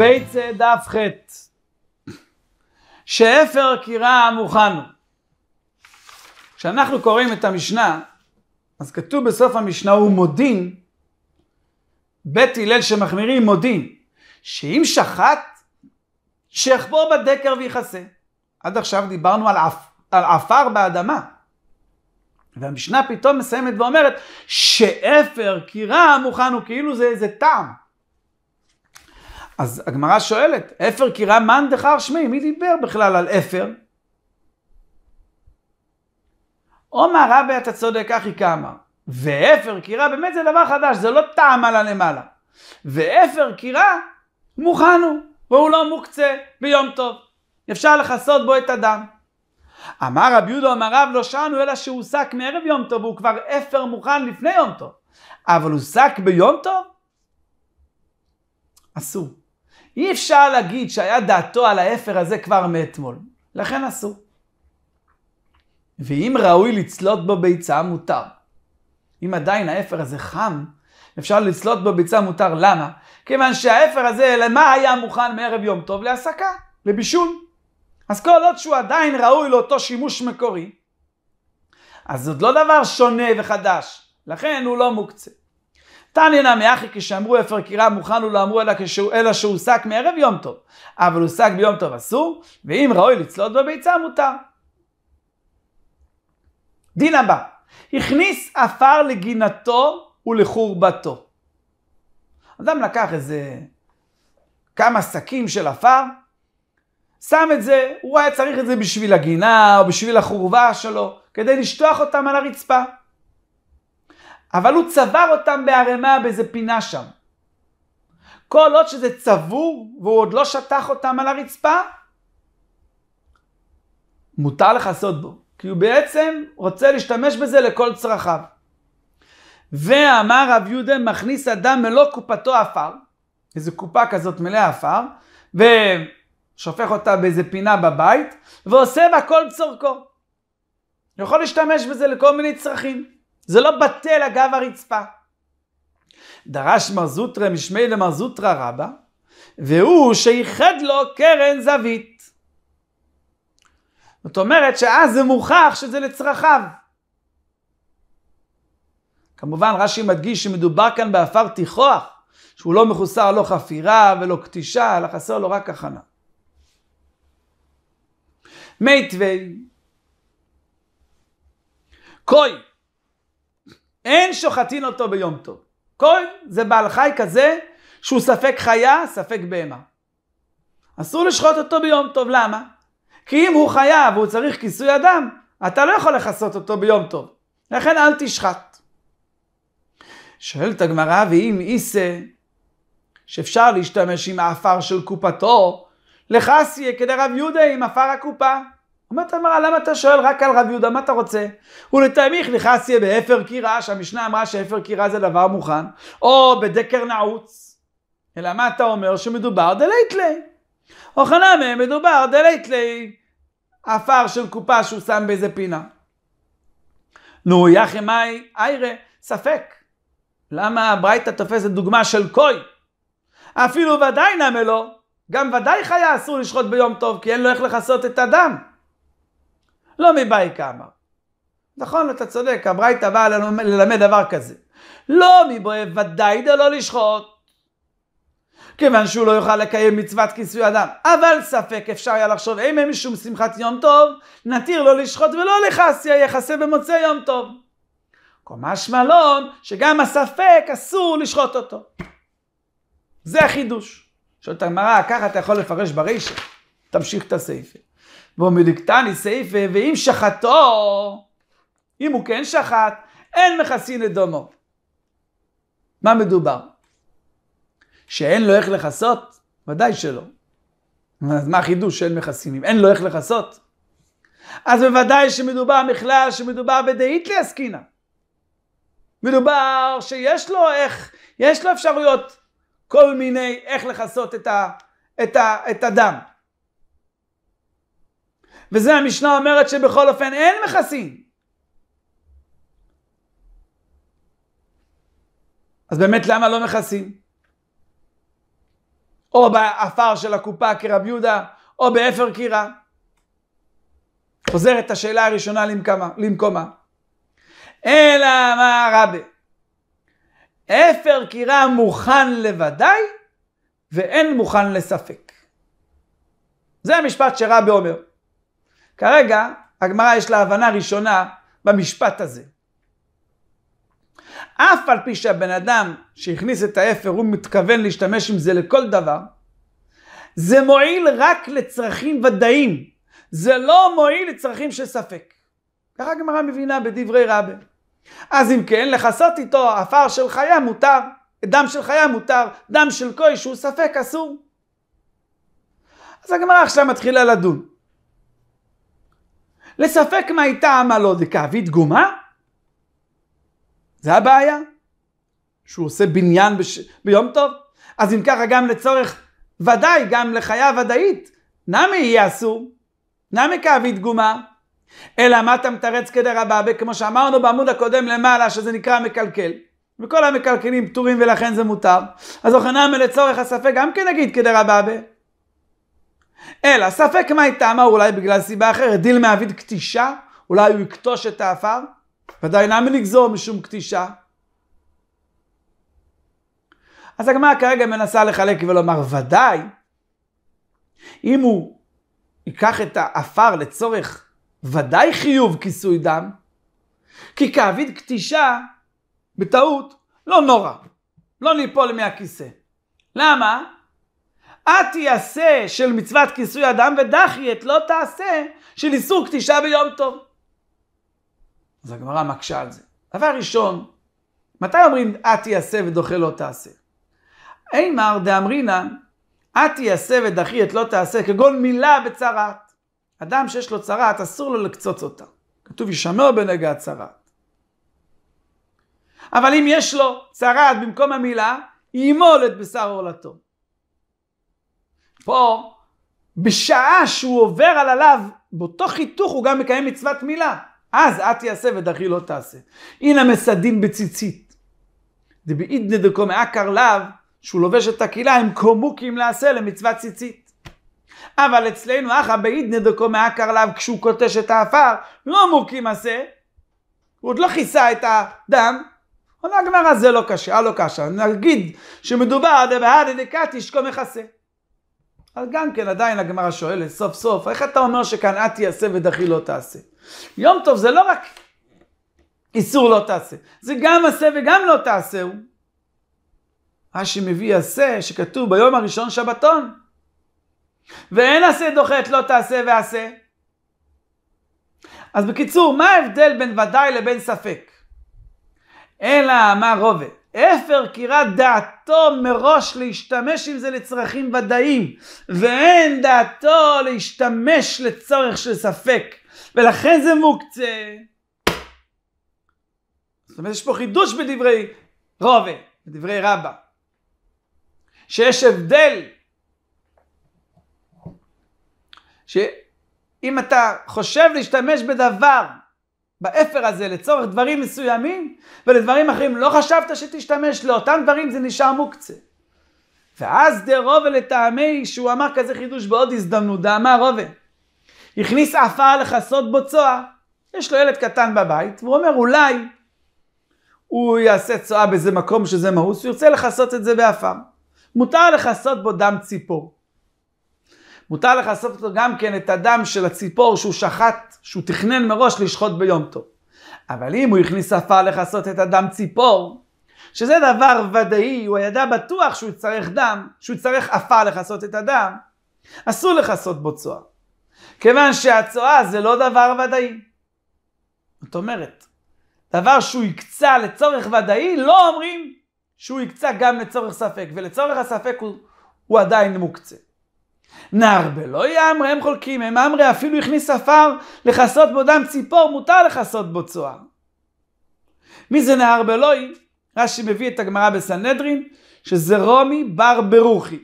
בית דף ח. שאפר קירה מוכן. כשאנחנו קוראים את המשנה, אז כתוב בסוף המשנה הוא מודין בית הלל שמחמירים מודין שאם שחט, שיחבור בדקר ויכסה. עד עכשיו דיברנו על, עפ, על עפר באדמה. והמשנה פתאום מסיימת ואומרת, שאפר קירה מוכן, הוא כאילו זה איזה טעם. אז הגמרא שואלת, אפר קירה מאן דחר שמי, מי דיבר בכלל על אפר? עומר רבי אתה צודק אחי כאמר, ואפר קירה, באמת זה דבר חדש, זה לא טעם על הנמלה. ואפר קירה, מוכן הוא, והוא לא מוקצה ביום טוב. אפשר לכסות בו את הדם. אמר רבי יהודה אמר רב לא שענו אלא שהוא שק מערב יום טוב, הוא כבר אפר מוכן לפני יום טוב. אבל הוא שק ביום טוב? אסור. אי אפשר להגיד שהיה דעתו על האפר הזה כבר מאתמול. לכן אסור. ואם ראוי לצלות בו ביצה, מותר. אם עדיין האפר הזה חם, אפשר לצלות בו ביצה, מותר. למה? כיוון שהאפר הזה, למה היה מוכן מערב יום טוב? להסקה, לבישול. אז כל עוד שהוא עדיין ראוי לאותו שימוש מקורי, אז עוד לא דבר שונה וחדש. לכן הוא לא מוקצה. תניא נמי אחי כשאמרו אפר קירה מוכן הוא לא אמרו אלא, כשהוא, אלא שהוא שק מערב יום טוב. אבל הוא שק ביום טוב אסור, ואם ראוי לצלוד בביצה מותר. דין הבא, הכניס עפר לגינתו ולחורבתו. אדם לקח איזה כמה שקים של עפר, שם את זה, הוא היה צריך את זה בשביל הגינה או בשביל החורבה שלו, כדי לשטוח אותם על הרצפה. אבל הוא צבר אותם בערימה באיזה פינה שם. כל עוד שזה צבור והוא עוד לא שטח אותם על הרצפה, מותר לכסות בו, כי הוא בעצם רוצה להשתמש בזה לכל צרכיו. ואמר רב יהודה, מכניס אדם מלוא קופתו עפר, איזה קופה כזאת מלאה עפר, ושופך אותה באיזה פינה בבית, ועושה בה כל צורכו. יכול להשתמש בזה לכל מיני צרכים. זה לא בטל אגב הרצפה. דרש מר זוטרא משמי למר זוטרא רבא, והוא שייחד לו קרן זווית. זאת אומרת שאז זה מוכח שזה לצרכיו. כמובן רש"י מדגיש שמדובר כאן באפר תיכוח, שהוא לא מחוסר לא חפירה ולא כתישה, אלא חסר לו רק הכנה. מייטווי, קוי, אין שוחטין אותו ביום טוב. כהן זה בעל חי כזה שהוא ספק חיה, ספק בהמה. אסור לשחוט אותו ביום טוב, למה? כי אם הוא חיה והוא צריך כיסוי אדם, אתה לא יכול לכסות אותו ביום טוב. לכן אל תשחט. שואלת הגמרא, ואם איסה, שאפשר להשתמש עם האפר של קופתו, כדי רב יהודה עם אפר הקופה. אומרת הגמרא, למה אתה שואל רק על רב יהודה, מה אתה רוצה? ולטעמי נכנס יהיה באפר קירה, שהמשנה אמרה שאפר קירה זה דבר מוכן, או בדקר נעוץ. אלא מה אתה אומר? שמדובר דלייטלי. או חנמי, מדובר דלייטלי. עפר של קופה שהוא שם באיזה פינה. נו, יחי מאי איירה, ספק. למה הברייתא תופסת דוגמה של קוי? אפילו ודאי נמלו, גם ודאי חיה אסור לשחוט ביום טוב, כי אין לו איך לכסות את הדם. לא מבאי קמא. נכון, אתה צודק, הברייתא באה ללמד דבר כזה. לא מבואי ודאי דלא לשחוט. כיוון שהוא לא יוכל לקיים מצוות כיסוי אדם. אבל ספק אפשר היה לחשוב, אם אין משום שמחת יום טוב, נתיר לא לשחוט ולא לחסיה, יחסה במוצא יום טוב. משמע לא, שגם הספק אסור לשחוט אותו. זה החידוש. שואלת הגמרא, ככה אתה יכול לפרש ברישה. תמשיך את הסעיפים. ומדיקטני סייפה, ואם שחטו, אם הוא כן שחט, אין מכסין את דומו. מה מדובר? שאין לו איך לכסות? ודאי שלא. אז מה החידוש שאין מכסים? אם אין לו איך לכסות? אז בוודאי שמדובר בכלל, שמדובר בדאית לעסקינא. מדובר שיש לו איך, יש לו אפשרויות כל מיני איך לכסות את, את, את הדם. וזה המשנה אומרת שבכל אופן אין מכסים. אז באמת למה לא מכסים? או באפר של הקופה כרב יהודה, או באפר קירה. חוזרת השאלה הראשונה למקמה, למקומה. אלא מה רבה? אפר קירה מוכן לוודאי ואין מוכן לספק. זה המשפט שרבי אומר. כרגע, הגמרא יש לה הבנה ראשונה במשפט הזה. אף על פי שהבן אדם שהכניס את האפר, הוא מתכוון להשתמש עם זה לכל דבר, זה מועיל רק לצרכים ודאים, זה לא מועיל לצרכים של ספק. ככה הגמרא מבינה בדברי רבי. אז אם כן, לכסות איתו עפר של חיה מותר, דם של חיה מותר, דם של כוי שהוא ספק אסור. אז הגמרא עכשיו מתחילה לדון. לספק מה הייתה עמה לא דקה, והיא זה הבעיה, שהוא עושה בניין בש... ביום טוב. אז אם ככה גם לצורך, ודאי, גם לחיה ודאית, נמי יהיה אסור, נמי כאבי דגומה. אלא מה אתה מתרץ כדי רבה? כמו שאמרנו בעמוד הקודם למעלה, שזה נקרא מקלקל. וכל המקלקלים פטורים ולכן זה מותר. אז אוכנמי לצורך הספק גם כן נגיד כדי רבה? אלא ספק מה היא טעמה, אולי בגלל סיבה אחרת. דיל מעביד קטישה, אולי הוא יקטוש את האפר, ודאי למה לגזור משום קטישה? אז הגמרא כרגע מנסה לחלק ולומר, ודאי, אם הוא ייקח את האפר לצורך ודאי חיוב כיסוי דם, כי כאביד קטישה, בטעות, לא נורא, לא ניפול מהכיסא. למה? את יעשה של מצוות כיסוי אדם ודחי את לא תעשה של איסור קטישה ביום טוב. אז הגמרא מקשה על זה. דבר ראשון, מתי אומרים את יעשה ודוחה לא תעשה? אימר דאמרינן, את יעשה ודחי את לא תעשה, כגון מילה בצרעת. אדם שיש לו צרעת, אסור לו לקצוץ אותה. כתוב, יישמר בנגע הצרעת. אבל אם יש לו צרעת במקום המילה, ימול את בשר עולתו. פה, בשעה שהוא עובר על הלאו, באותו חיתוך הוא גם מקיים מצוות מילה. אז את יעשה ודחי לא תעשה. הנה המסדים בציצית. דבעידנא דקומאה לאו, שהוא לובש את הקהילה, הם קומוקים לעשה למצוות ציצית. אבל אצלנו אחא בעידנא דקומאה לאו, כשהוא קוטש את האפר, לא מוקים עשה. הוא עוד לא כיסה את הדם, עונה הגמרא זה לא קשה, אה, לא קשה. נגיד שמדובר דבעד דבעדא דקתיש מכסה. אז גם כן עדיין הגמרא שואלת, סוף סוף, איך אתה אומר שקנאה תיעשה ודחי לא תעשה? יום טוב זה לא רק איסור לא תעשה, זה גם עשה וגם לא תעשה הוא. רש"י מביא עשה שכתוב ביום הראשון שבתון. ואין עשה דוחת לא תעשה ועשה. אז בקיצור, מה ההבדל בין ודאי לבין ספק? אלא אמר רובד, אפר קירת דעתו מראש להשתמש עם זה לצרכים ודאיים, ואין דעתו להשתמש לצורך של ספק, ולכן זה מוקצה. זאת אומרת, יש פה חידוש בדברי רובה, בדברי רבה, שיש הבדל, שאם אתה חושב להשתמש בדבר באפר הזה לצורך דברים מסוימים, ולדברים אחרים לא חשבת שתשתמש, לאותם דברים זה נשאר מוקצה. ואז דרובה לטעמי, שהוא אמר כזה חידוש בעוד הזדמנות, דאמר רובה. הכניס עפר לכסות בו צואה, יש לו ילד קטן בבית, והוא אומר אולי הוא יעשה צואה באיזה מקום שזה מאוס, הוא ירצה לכסות את זה בעפר. מותר לכסות בו דם ציפור. מותר לך לעשות אותו גם כן את הדם של הציפור שהוא שחט, שהוא תכנן מראש לשחוט ביום טוב. אבל אם הוא הכניס עפר לכסות את הדם ציפור, שזה דבר ודאי, הוא ידע בטוח שהוא יצטרך דם, שהוא יצטרך עפר לכסות את הדם, אסור לכסות בו צואה. כיוון שהצואה זה לא דבר ודאי. זאת אומרת, דבר שהוא הקצה לצורך ודאי, לא אומרים שהוא הקצה גם לצורך ספק, ולצורך הספק הוא, הוא עדיין מוקצה. נערבה לא יאמרי, הם חולקים, הם אמרי, אפילו הכניס עפר לכסות בו דם ציפור, מותר לכסות בו צוהר. מי זה נערבה לא היא? רש"י מביא את הגמרא בסנהדרין, שזה רומי בר ברוכי.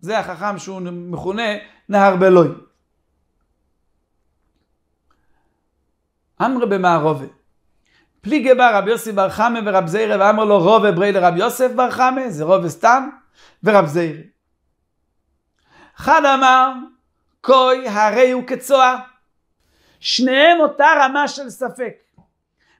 זה החכם שהוא מכונה נהר בלוי. אמרי במערובה. פליגי בר רב יוסי בר חמא ורב זיירה ואמר לו רובה ברי לרב יוסף בר חמא, זה רובה סתם, ורב זיירה. אחד אמר, קוי הרי הוא כצועה. שניהם אותה רמה של ספק.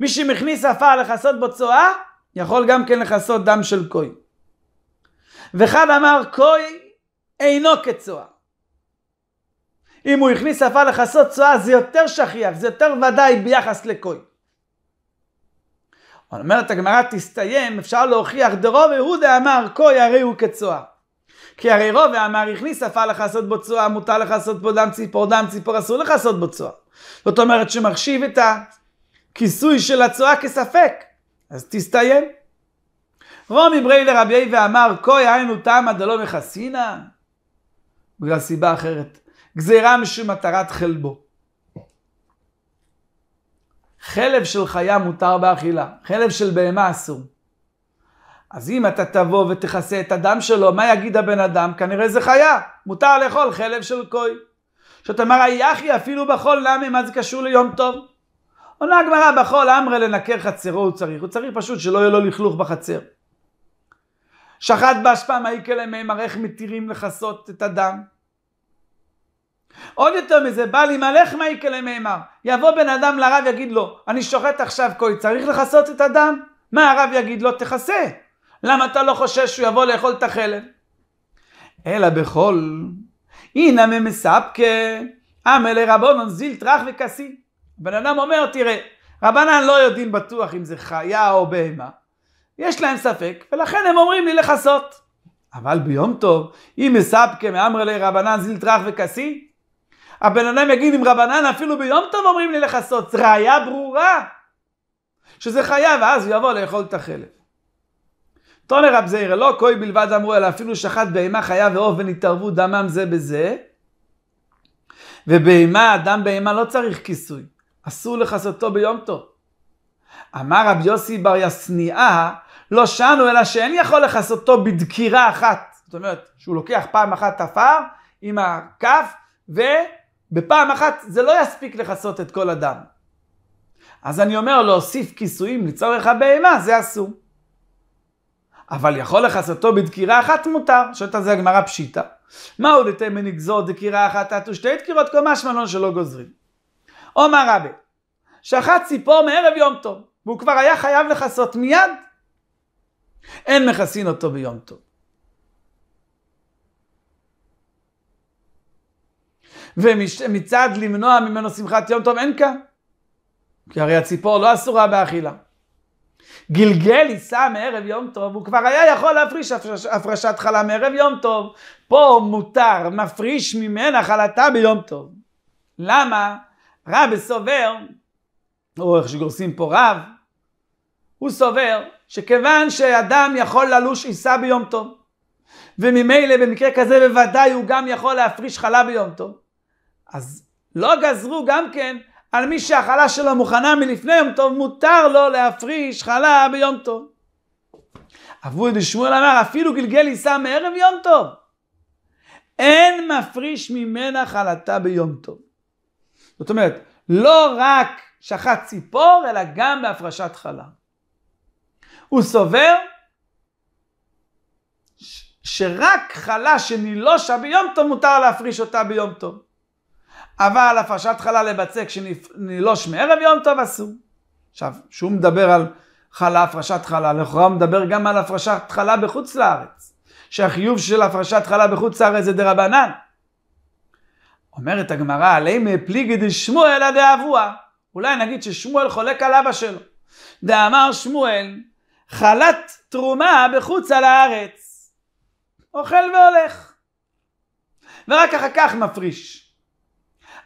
מי שמכניס עפר לכסות בו צועה, יכול גם כן לכסות דם של קוי. ואחד אמר, קוי אינו כצועה. אם הוא הכניס עפר לכסות צועה, זה יותר שכיח, זה יותר ודאי ביחס לקוי. אבל אומרת הגמרא, תסתיים, אפשר להוכיח דרוב יהודה אמר, קוי הרי הוא כצואה. כי הרי רוב ואמר הכניס עפה לכסות בו צואה, מותר לכסות בו דם ציפור, דם ציפור אסור לכסות בו צואה. זאת אומרת שמחשיב את הכיסוי של הצואה כספק, אז תסתיים. רומי ברי לרבי ואמר, כוי היינו תמה דלא מחסינא, בגלל סיבה אחרת. גזירה משום מטרת חלבו. חלב של חיה מותר באכילה, חלב של בהמה אסור. אז אם אתה תבוא ותכסה את הדם שלו, מה יגיד הבן אדם? כנראה זה חיה. מותר לאכול חלב של קוי. שאתה אומר, היחי אפילו בחול נמי, מה זה קשור ליום טוב? עונה הגמרא, בחול אמרה לנקר חצרו הוא צריך. הוא צריך פשוט שלא יהיה לו לכלוך בחצר. שחט באשפה מהי כאלה מימר, איך מתירים לכסות את הדם? עוד יותר מזה, בעל ימלך כאלה מימר. יבוא בן אדם לרב, יגיד לו, אני שוחט עכשיו קוי, צריך לכסות את הדם? מה הרב יגיד לו? תכסה. למה אתה לא חושש שהוא יבוא לאכול את החלב? אלא בכל, הנה ממספקה, עמלי רבונון זיל טרח וכסי. בן אדם אומר, תראה, רבנן לא יודעים בטוח אם זה חיה או בהמה. יש להם ספק, ולכן הם אומרים לי לכסות. אבל ביום טוב, אם מספקה מאמר לי רבנן זיל טרח וכסי, הבן אדם יגיד אם רבנן אפילו ביום טוב אומרים לי לכסות, ראיה ברורה שזה חיה, ואז הוא יבוא לאכול את החלב. טונה רב זעיר, לא כוי בלבד אמרו, אלא אפילו שחט בהמה חיה ועוף ונתערבו דמם זה בזה. ובהמה, דם בהמה לא צריך כיסוי, אסור לכסותו ביום טוב. אמר רב יוסי בר יסניאה, לא שנו אלא שאין יכול לכסותו בדקירה אחת. זאת אומרת, שהוא לוקח פעם אחת את עפר עם הכף, ובפעם אחת זה לא יספיק לכסות את כל הדם. אז אני אומר, להוסיף כיסויים לצורך הבהמה, זה אסור. אבל יכול לכסותו בדקירה אחת מותר, שואלת על זה הגמרא פשיטא. מה עוד אתם מנגזור דקירה אחת עתו שתי דקירות, כל משמעון שלא גוזרים. עומר רבי, שחט ציפור מערב יום טוב, והוא כבר היה חייב לכסות מיד. אין מכסין אותו ביום טוב. ומצד למנוע ממנו שמחת יום טוב אין כאן. כי הרי הציפור לא אסורה באכילה. גלגל עיסה מערב יום טוב, הוא כבר היה יכול להפריש הפרשת חלה מערב יום טוב. פה מותר, מפריש ממנה חלתה ביום טוב. למה? רב סובר, או איך שגורסים פה רב, הוא סובר שכיוון שאדם יכול ללוש עיסה ביום טוב, וממילא במקרה כזה בוודאי הוא גם יכול להפריש חלה ביום טוב, אז לא גזרו גם כן על מי שהחלה שלו מוכנה מלפני יום טוב, מותר לו להפריש חלה ביום טוב. עבוד שמואל אמר, אפילו גלגל יישא מערב יום טוב. אין מפריש ממנה חלתה ביום טוב. זאת אומרת, לא רק שחט ציפור, אלא גם בהפרשת חלה. הוא סובר ש- שרק חלה שנילושה ביום טוב מותר להפריש אותה ביום טוב. אבל הפרשת חלה לבצק שנלוש מערב יום טוב אסור. עכשיו, שהוא מדבר על חלה, הפרשת חלה, לכאורה הוא מדבר גם על הפרשת חלה בחוץ לארץ. שהחיוב של הפרשת חלה בחוץ לארץ זה דרבנן. אומרת הגמרא, עלי מפליגי דשמואל עד האבוה. אולי נגיד ששמואל חולק על אבא שלו. דאמר שמואל, חלת תרומה בחוץ על הארץ. אוכל והולך. ורק אחר כך מפריש.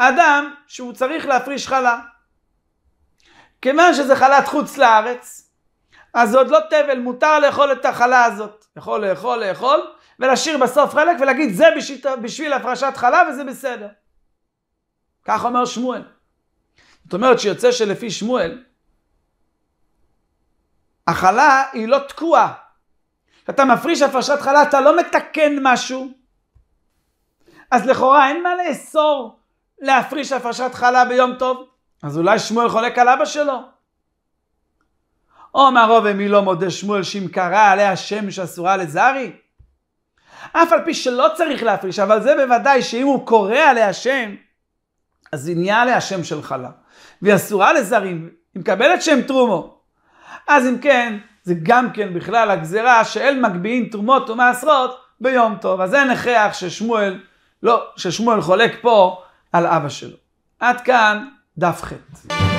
אדם שהוא צריך להפריש חלה. כיוון שזה חלת חוץ לארץ, אז זה עוד לא תבל, מותר לאכול את החלה הזאת. יכול לאכול, לאכול, ולהשאיר בסוף חלק ולהגיד זה בשביל, בשביל הפרשת חלה וזה בסדר. כך אומר שמואל. זאת אומרת שיוצא שלפי שמואל, החלה היא לא תקועה. כשאתה מפריש הפרשת חלה אתה לא מתקן משהו, אז לכאורה אין מה לאסור. להפריש הפרשת חלה ביום טוב, אז אולי שמואל חולק על אבא שלו. או רוב אמי לא מודה שמואל שאם קרא עליה שמש אסורה לזרי. אף על פי שלא צריך להפריש, אבל זה בוודאי שאם הוא קורא עליה שם, אז היא נהיה עליה שם של חלה. והיא אסורה לזרים, היא מקבלת שם תרומו. אז אם כן, זה גם כן בכלל הגזרה שאל מגביהים תרומות ומעשרות ביום טוב. אז אין הכרח ששמואל, לא, ששמואל חולק פה על אבא שלו. עד כאן דף ח'.